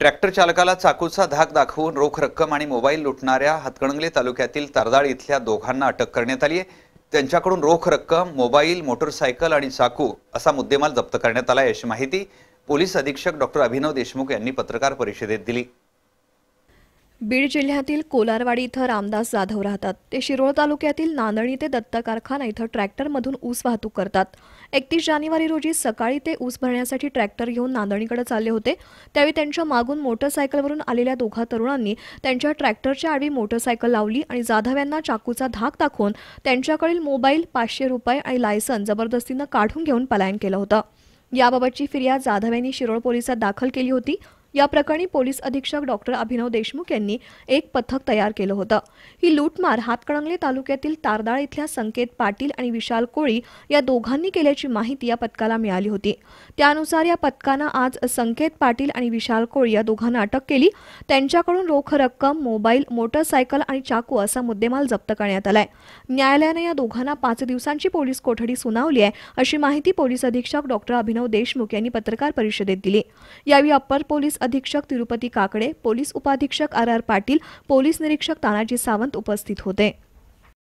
tractor चालकाला चाकूचा धाक दाखवून रोख रक्कम आणि मोबाईल लुटणाऱ्या हातकणंगले तालुक्यातील तरदाळ इथल्या दोघांना अटक करण्यात आली आहे त्यांच्याकडून रोख रक्कम मोबाईल मोटरसायकल आणि चाकू असा मुद्देमाल जप्त करण्यात आला आहे अशी माहिती पोलीस अधीक्षक डॉक्टर अभिनव देशमुख यांनी पत्रकार परिषदेत दिली बीड जिल्ह्यातील कोलारवाडी इथं रामदास जाधव राहतात ते शिरोळ तालुक्यातील नांदणी ते दत्त कारखाना इथं ट्रॅक्टरमधून ऊस वाहतूक करतात एकतीस जानेवारी रोजी सकाळी ते ऊस भरण्यासाठी ट्रॅक्टर घेऊन नांदणीकडे चालले होते त्यावेळी त्यांच्या मागून मोटरसायकलवरून आलेल्या दोघा तरुणांनी त्यांच्या ट्रॅक्टरच्या आडवी मोटरसायकल लावली आणि जाधव यांना चाकूचा धाक दाखवून त्यांच्याकडील मोबाईल पाचशे रुपये आणि लायसन जबरदस्तीनं काढून घेऊन पलायन केलं होतं याबाबतची फिर्याद जाधव यांनी शिरोळ पोलिसात दाखल केली होती या प्रकरणी पोलीस अधीक्षक डॉक्टर अभिनव देशमुख यांनी एक पथक तयार केलं होतं ही लूटमार हातकणंगले तालुक्यातील तारदाळ इथल्या संकेत पाटील आणि विशाल कोळी या दोघांनी केल्याची माहिती या पथकाला मिळाली होती त्यानुसार या पथकानं आज संकेत पाटील आणि विशाल कोळी या दोघांना अटक केली त्यांच्याकडून रोख रक्कम मोबाईल मोटरसायकल आणि चाकू असा मुद्देमाल जप्त करण्यात आलाय न्यायालयानं या दोघांना पाच दिवसांची पोलीस कोठडी सुनावली आहे अशी माहिती पोलीस अधीक्षक डॉक्टर अभिनव देशमुख यांनी पत्रकार परिषदेत दिली यावेळी अप्पर पोलीस अधीक्षक तिरुपती काकडे पोलीस उपाधीक्षक आर आर पाटील पोलीस निरीक्षक तानाजी सावंत उपस्थित होते